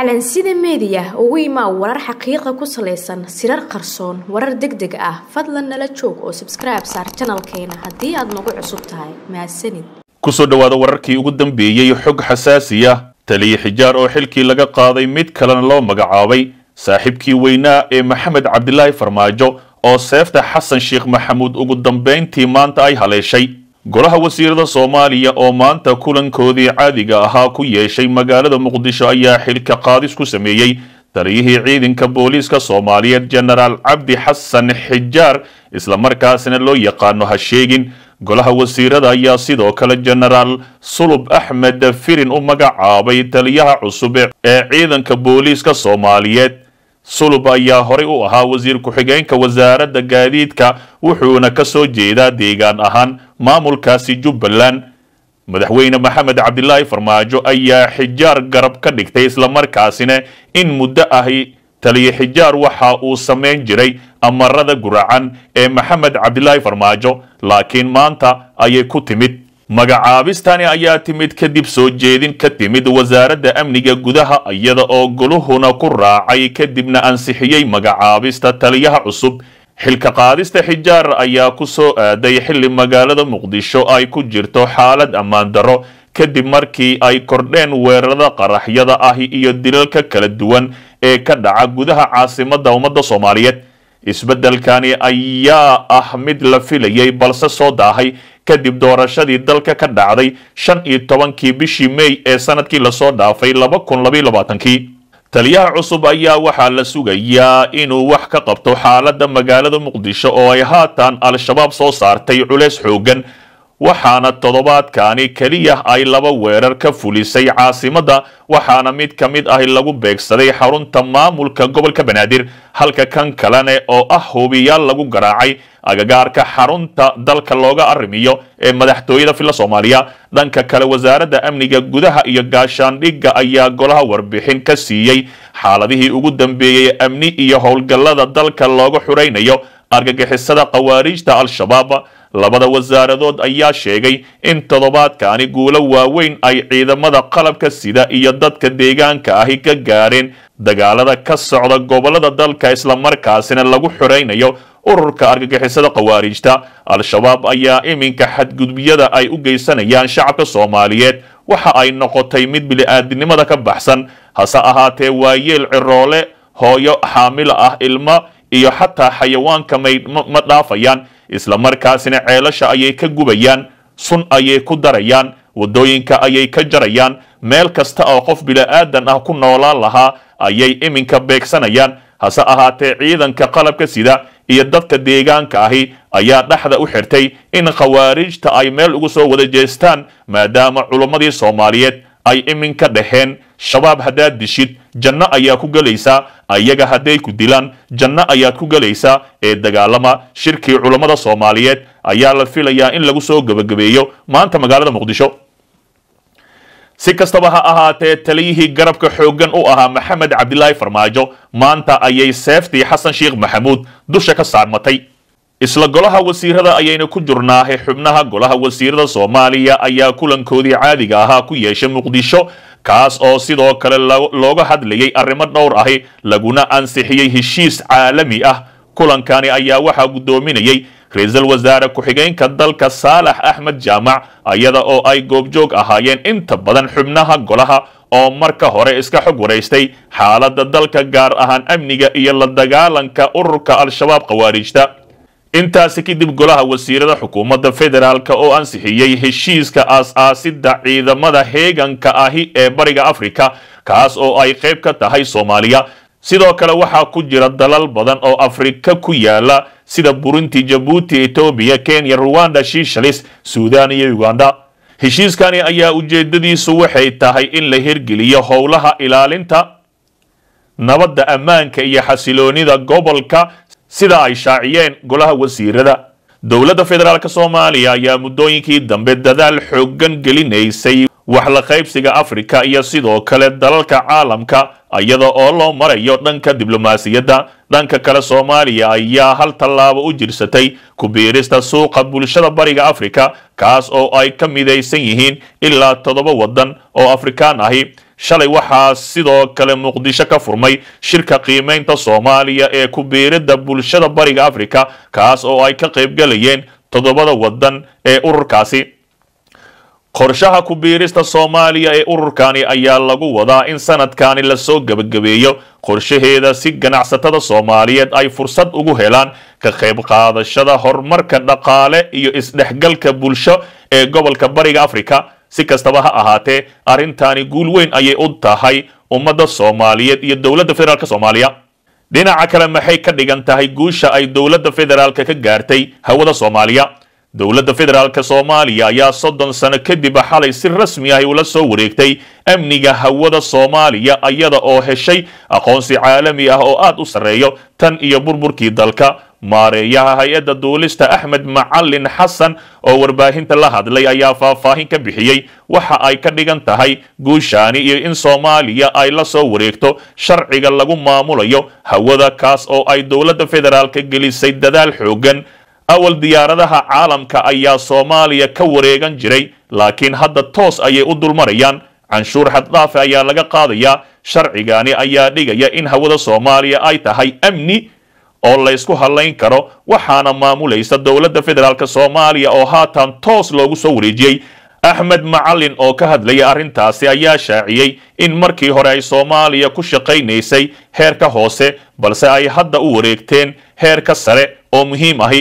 calansida meediya ugu imaa warar xaqiiqa ku salaysan sirar qarsoon warar deg deg ah fadlan nala joog oo sabskribe saar janalkeena haddii aad nagu cusub tahay mahadsanid kusoo dhowaada wararkii ugu dambeeyey xog xasaasiya taliye xijaar oo xilkii laga qaaday mid kalena loo magacaabay saaxiibkii weynaa ee maxamed cabdilaahi farmaajo oo seefta xasan sheekh maxamuud ugu dambayntii maanta ay haleeshay golaha wasiirada soomaaliya oo maanta kulankoodii caadiga ahaa ku yeeshay magaalada muqdisho ayaa xilka qaadis ku sameeyey taliyihii ciidanka booliiska soomaaliyeed jenaraal cabdi xasan xijaar isla markaasna loo yaqaano ha sheegin golaha wasiirada ayaa sidoo kale jenaraal sulub axmed firin u magacaabay taliyaha cusub ee ciidanka booliiska soomaaliyeed sulub ayaa horey u ahaa wasiir ku-xigeenka wasaaradda gaadiidka wuxuuna ka soo jeedaa deegaan ahaan maamulkaasi jubbaland madaxweyne maxamed cabdilaahi farmaajo ayaa xijaar garab ka dhigtay islamarkaasina in muddo ahi taliye xijaar waxa uu samayn jiray amarada guracan ee maxamed cabdilaahi farmaajo laakiin maanta ayay ku timid magacaabistani ayaa timid kadib soo jeedin ka timid wasaaradda amniga gudaha iyada oo goluhuna ku raacay kadibna ansixiyey magacaabista taliyaha cusub xilka qaadista xijaar ayaa ku soo aaday xilli magaalada muqdisho ay ku jirto xaalad ammaan darro kadib markii ay kordheen weerarada qaraxyada ah iyo dilalka kala duwan ee ka dhaca gudaha caasimadda ummadda soomaaliyeed isbeddelkani ayaa ah mid la filayey balse soo daahay kadib doorashadii dalka ka dhacday shan iyo tobankii bishii mey ee sanadkii lasoo dhaafay laba kun labayoabaatankii taliyaha cusub ayaa waxaa la sugayaa inuu wax ka qabto xaaladda magaalada muqdisho oo ay haatan al-shabaab soo saartay culays xooggan waxaana toddobaadkaani keliya ay laba weerar ka fulisay caasimadda waxaana mid ka mid ahi lagu beegsaday xarunta maamulka gobolka banaadir halka kan kalene oo ah hubiyaal lagu garaacay agagaarka xarunta dalka looga arrimiyo ee madaxtooyada filla soomaaliya dhanka kale wasaaradda amniga gudaha iyo gaashaandhigga ayaa golaha warbixin ka siiyey xaaladihii ugu dambeeyey amni iyo howlgallada dalka looga xuraynayo argagixisada khawaariijta al-shabaab labada wasaaradood ayaa sheegay in toddobaadkani guulo waaweyn ay ciidamada qalabka sida iyo dadka deegaanka ahi ka gaareen dagaalada ka socda gobollada dalka islamarkaasina lagu xoraynayo ururka argagixisada khawaariijta al-shabaab ayaa iminka xadgudbiyada ay u geysanayaan shacabka soomaaliyeed waxa ay noqotay mid bili-aadinimada ka baxsan hase ahaatee waayeel yeel ciroole hooyo xaamilo ah ilma iyo xataa xayawaanka ma dhaafayaan isla markaasina ceelasha ayay ka gubayaan sun ayay ku darayaan waddooyinka ayay ka jarayaan meel kasta oo qof bila'aadan ah ku noolaan lahaa ayay iminka beegsanayaan hase ahaatee ciidanka qalabka sida iyo dadka deegaanka ahi ayaa dhexda u xirtay in khawaarijta ay meel ugu soo wada jeestaan maadaama culummadii soomaaliyeed ay iminka dhaheen shabaab haddaad dishid janno ayaa ku gelaysaa ayaga hadday ku dilaan janno ayaad ku gelaysaa ee dagaalama shirkii culammada soomaaliyeed ayaa la filayaa in lagu soo gebagabeeyo maanta magaalada muqdisho si kastaba ha ahaatee taliyihii garabka xooggan u ahaa maxamed cabdilaahi farmaajo maanta ayay seeftii xasan sheikh maxamuud dusha ka saarmatay isla golaha wasiirada ayaynu ku jirnaahe xubnaha golaha wasiirada soomaaliya ayaa kulankoodii caadiga ahaa ku yeeshay muqdisho kaas oo sidoo kale looga hadlayay arrimo dhowr ahi laguna ansixiyey heshiis caalami ah kulankani ayaa waxaa guddoominayay ra-iisul wasaare ku-xigeenka dalka saalax axmed jaamac ayada oo ay goobjoog ahaayeen inta badan xubnaha golaha oo marka hore iska xog waraystay xaaladda dalka gaar ahaan amniga iyo la dagaalanka ururka al-shabaab khawaarijta intaasi kadib golaha wasiirada xukuumadda federaalk oo ansixiyey heshiiska aas-aasidda ciidamada heeganka ahi ee bariga afrika kaas oo ay qayb ka tahay soomaaliya sidoo kale waxaa ku jira dalal badan oo afrika ku yaala sida burunti jabuuti etoobiya kenya ruwanda shishalis suudaan iyo uganda heshiiskani ayaa ujeedadiisu waxay tahay in la hirgeliyo howlaha ilaalinta nabadda ammaanka iyo xasiloonida gobolka sida ay shaaciyeen golaha wasiirada dowladda federaalk soomaaliya ayaa muddooyinkii dambe dadaal xooggan gelinaysay wax la qaybsiga afrika iyo sidoo kale dalalka caalamka iyada oo loo marayo dhanka diblomaasiyadda dhanka kale soomaaliya ayaa hal tallaabo u jirsatay ku biirista suuqa bulshada bariga afrika kaas oo ay ka midaysan yihiin ilaa toddoba waddan oo afrikaan ahi shalay waxaa sidoo kale muqdisho ka furmay shirka qiimaynta soomaaliya ee ku biiridda bulshada bariga afrika kaas oo ay ka qaybgalayeen toddobada waddan ee ururkaasi qorshaha ku-biirista soomaaliya ee ururkani ayaa lagu wadaa in sanadkani lasoo gebagabeeyo qorshaheeda si ganacsatada soomaaliyeed ay fursad ugu helaan ka qayb qaadashada horumarka dhaqaale iyo isdhexgalka bulsho ee gobolka bariga afrika si kastaba ha ahaatee arrintani guul weyn ayay u tahay ummadda soomaaliyeed iyo dowladda federaalk soomaaliya dhinaca kale maxay ka dhigan tahay guusha ay dowladda federaalk ka gaartay hawada soomaaliya dowladda federaalk soomaaliya ayaa soddon sano kadib xalay si rasmi ahi ula soo wareegtay amniga hawada soomaaliya iyada oo heshay aqoonsi caalami ah oo aad u sarreeyo tan iyo burburkii dalka maareeyaha hay-adda duulista axmed macalin xasan oo warbaahinta la hadlay ayaa faahfaahin ka bixiyey waxa ay ka dhigan tahay guushaani iyo in soomaaliya ay la soo wareegto sharciga lagu maamulayo hawada kaas oo ay dowladda federaalka gelisay dadaal xooggan awal diyaaradaha caalamka ayaa soomaaliya ka wareegan jiray laakiin hadda toos ayay u dulmarayaan canshuur xaddaafe ayaa laga qaadayaa sharcigani ayaa dhigaya in hawada soomaaliya ay tahay amni oo laysku hadlayn karo waxaana maamulaysa dowladda federaalk soomaaliya oo haatan toos loogu soo wareejiyey axmed macalin oo ka hadlaya arrintaasi ayaa shaaciyey in markii hore ay soomaaliya ku shaqaynaysay heerka hoose balse ay hadda u wareegteen heerka sare oo muhiim ahi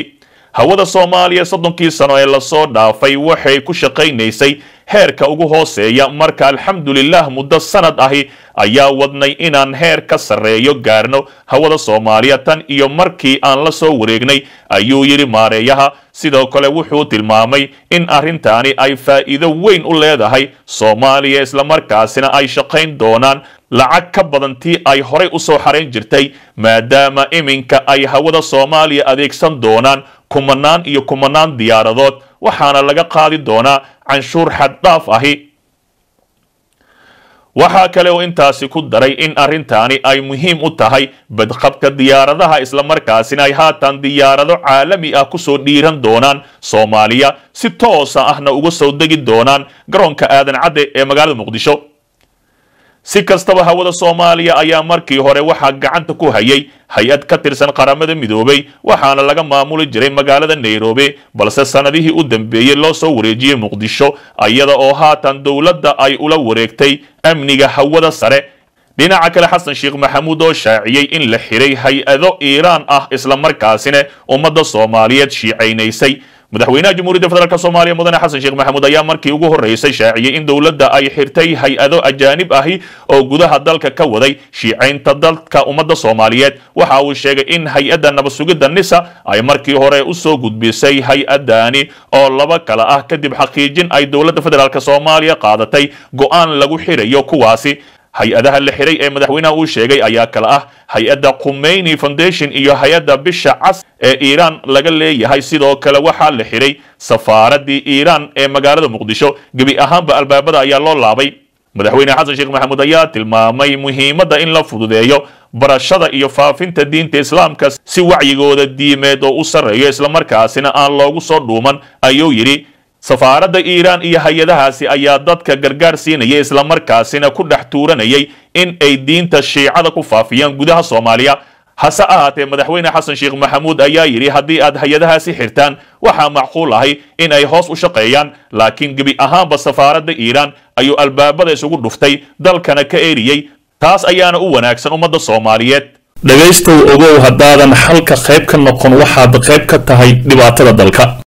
hawada soomaaliya soddonkii sano ee lasoo dhaafay waxay ku shaqaynaysay heerka ugu hooseeya marka alxamdulilah muddo sanad ahi ayaa wadnay inaan heer ka sarreeyo gaarno hawada soomaaliya tan iyo markii aan la soo wareegnay ayuu yidhi maareeyaha sidoo kale wuxuu tilmaamay in arrintaani ay faa'iido weyn u leedahay soomaaliya islamarkaasina ay shaqayn doonaan lacag ka badan tii ay horay u soo xarayn jirtay maadaama iminka ay hawada soomaaliya adeegsan doonaan kumanaan iyo kumanaan diyaaradood waxaana laga qaadi doonaa canshuur xaddhaaf ahi waxaa kale oo intaasi ku daray in arrintaani ay muhiim u tahay badqabka diyaaradaha islamarkaasina ay haatan diyaarado caalami ah kusoo dhiiran doonaan soomaaliya si toosa ahna uga soo degi doonaan garoonka aadan cadde ee magaalada muqdisho si kastaba hawada soomaaliya ayaa markii hore waxaa gacanta ku hayay hay-ad ka tirsan qaramada midoobay waxaana laga maamuli jiray magaalada nairobi balse sannadihii u dambeeyey loo soo wareejiyey muqdisho iyada oo haatan dowladda ay ula wareegtay amniga hawada sare dhinaca kale xasan sheekh maxamuud oo shaaciyey in la xiray hay-ado iiraan ah isla markaasina ummadda soomaaliyeed shiicaynaysay madaxweynaha jamhuuriyadda federaalk soomaaliya mudane xasan sheekh maxamuud ayaa markii ugu horreysay shaaciyey in dowladda ay xirtay hay-ado ajaanib ahi oo gudaha dalka ka waday shiicaynta dalka ummadda soomaaliyeed waxa uu sheegay in hay-adda nabadsugidda nisa ay markii hore usoo gudbisay hay-addaani oo laba kale ah kadib xaqiijin ay dowladda federaalk soomaaliya qaadatay go-aan lagu xirayo kuwaasi hay-adaha la xiray ee madaxweynaha uu sheegay ayaa kale ah hay-adda khumeyni foundation iyo hay-adda bisha cas ee iiraan laga leeyahay sidoo kale waxaa la xiray safaaraddii iiraan ee magaalada muqdisho gebi ahaanba albaabada ayaa loo laabay madaxweyne xasan sheekh maxamuud ayaa tilmaamay muhiimadda in la fududeeyo barashada iyo faafinta diinta islaamka si wacyigooda diimeed oo u sarreeyo islamarkaasina aan loogu soo dhuuman ayuu yidhi safaaradda iiraan iyo hay-adahaasi ayaa dadka gargaar siinaya islamarkaasina ku dhex tuuranayay in ay diinta shiicada ku faafiyaan gudaha soomaaliya hase ahaatee madaxweyne xasan sheekh maxamuud ayaa yidhi haddii aad hay-adahaasi xirtaan waxaa macquul ahay in ay hoos u shaqeeyaan laakiin gebi ahaanba safaaradda iiraan ayuu albaabada isugu dhuftay dalkana ka eriyey taas ayaana u wanaagsan ummadda soomaaliyeed dhegaystow ogow haddaadan xalka qayb ka noqon waxaad qayb ka tahay dhibaatada dalka